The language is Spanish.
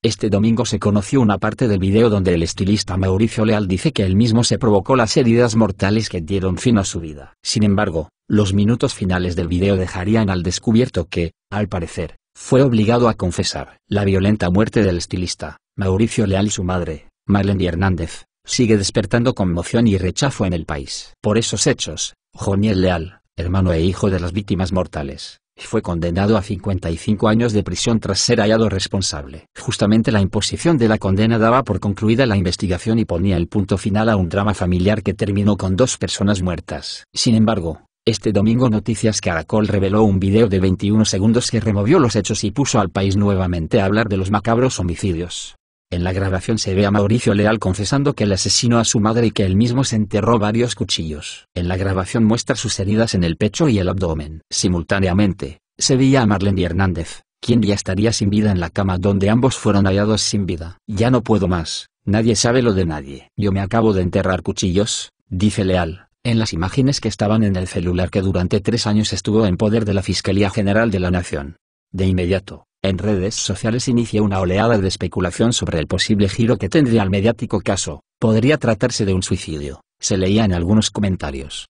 Este domingo se conoció una parte del video donde el estilista Mauricio Leal dice que él mismo se provocó las heridas mortales que dieron fin a su vida. Sin embargo, los minutos finales del video dejarían al descubierto que, al parecer, fue obligado a confesar. La violenta muerte del estilista, Mauricio Leal y su madre, Marlene Hernández, sigue despertando conmoción y rechazo en el país. Por esos hechos, Joniel Leal, hermano e hijo de las víctimas mortales, fue condenado a 55 años de prisión tras ser hallado responsable. Justamente la imposición de la condena daba por concluida la investigación y ponía el punto final a un drama familiar que terminó con dos personas muertas. Sin embargo, este domingo Noticias Caracol reveló un video de 21 segundos que removió los hechos y puso al país nuevamente a hablar de los macabros homicidios. En la grabación se ve a Mauricio Leal confesando que el asesinó a su madre y que él mismo se enterró varios cuchillos. En la grabación muestra sus heridas en el pecho y el abdomen. Simultáneamente, se veía a Marlene Hernández, quien ya estaría sin vida en la cama donde ambos fueron hallados sin vida. Ya no puedo más, nadie sabe lo de nadie. Yo me acabo de enterrar cuchillos, dice Leal en las imágenes que estaban en el celular que durante tres años estuvo en poder de la Fiscalía General de la Nación. De inmediato, en redes sociales inicia una oleada de especulación sobre el posible giro que tendría el mediático caso, podría tratarse de un suicidio, se leía en algunos comentarios.